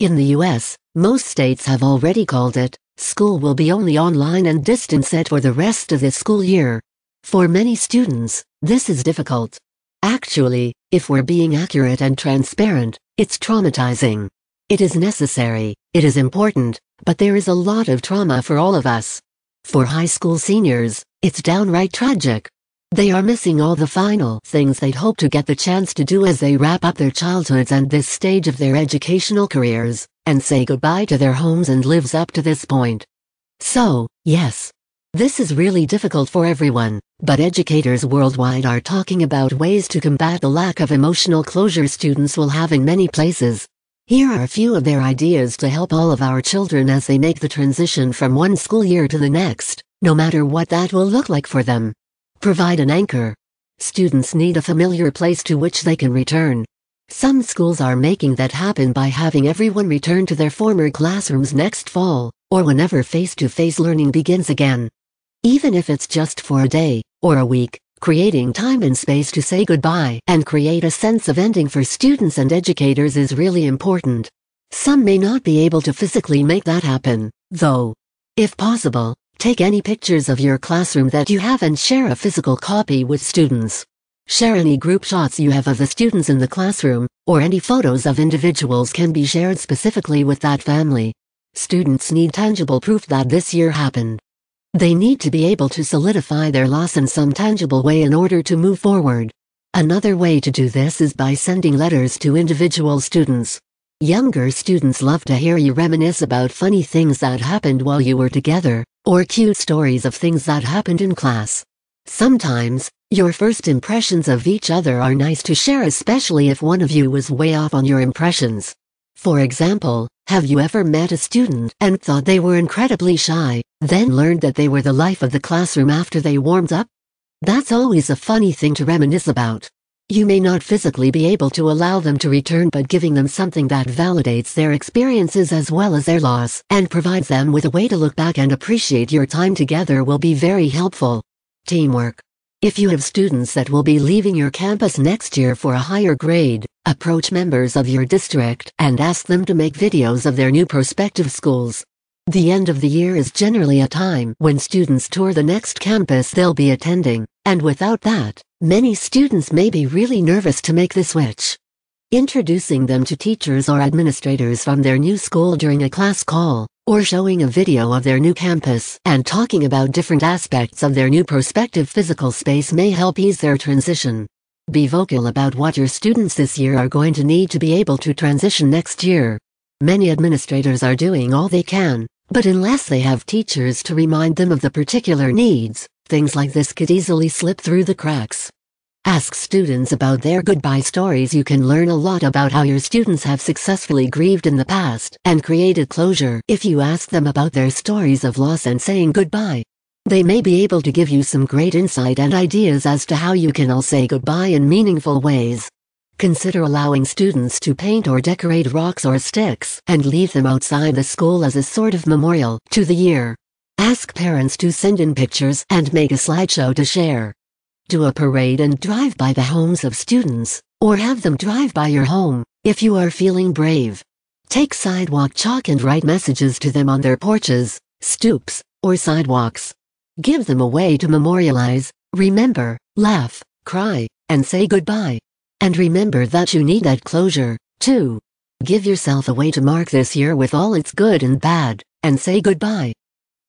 In the US, most states have already called it, school will be only online and distance ed for the rest of the school year. For many students, this is difficult. Actually, if we're being accurate and transparent, it's traumatizing. It is necessary, it is important, but there is a lot of trauma for all of us. For high school seniors, it's downright tragic. They are missing all the final things they'd hope to get the chance to do as they wrap up their childhoods and this stage of their educational careers, and say goodbye to their homes and lives up to this point. So, yes. This is really difficult for everyone, but educators worldwide are talking about ways to combat the lack of emotional closure students will have in many places. Here are a few of their ideas to help all of our children as they make the transition from one school year to the next, no matter what that will look like for them. Provide an anchor. Students need a familiar place to which they can return. Some schools are making that happen by having everyone return to their former classrooms next fall, or whenever face-to-face learning begins again. Even if it's just for a day, or a week, creating time and space to say goodbye and create a sense of ending for students and educators is really important. Some may not be able to physically make that happen, though. If possible, Take any pictures of your classroom that you have and share a physical copy with students. Share any group shots you have of the students in the classroom, or any photos of individuals can be shared specifically with that family. Students need tangible proof that this year happened. They need to be able to solidify their loss in some tangible way in order to move forward. Another way to do this is by sending letters to individual students. Younger students love to hear you reminisce about funny things that happened while you were together, or cute stories of things that happened in class. Sometimes, your first impressions of each other are nice to share especially if one of you was way off on your impressions. For example, have you ever met a student and thought they were incredibly shy, then learned that they were the life of the classroom after they warmed up? That's always a funny thing to reminisce about. You may not physically be able to allow them to return but giving them something that validates their experiences as well as their loss and provides them with a way to look back and appreciate your time together will be very helpful. Teamwork. If you have students that will be leaving your campus next year for a higher grade, approach members of your district and ask them to make videos of their new prospective schools. The end of the year is generally a time when students tour the next campus they'll be attending, and without that, many students may be really nervous to make the switch. Introducing them to teachers or administrators from their new school during a class call, or showing a video of their new campus and talking about different aspects of their new prospective physical space may help ease their transition. Be vocal about what your students this year are going to need to be able to transition next year. Many administrators are doing all they can but unless they have teachers to remind them of the particular needs, things like this could easily slip through the cracks. Ask students about their goodbye stories you can learn a lot about how your students have successfully grieved in the past and created closure if you ask them about their stories of loss and saying goodbye. They may be able to give you some great insight and ideas as to how you can all say goodbye in meaningful ways. Consider allowing students to paint or decorate rocks or sticks and leave them outside the school as a sort of memorial to the year. Ask parents to send in pictures and make a slideshow to share. Do a parade and drive by the homes of students, or have them drive by your home, if you are feeling brave. Take sidewalk chalk and write messages to them on their porches, stoops, or sidewalks. Give them a way to memorialize, remember, laugh, cry, and say goodbye. And remember that you need that closure, too. Give yourself a way to mark this year with all its good and bad, and say goodbye.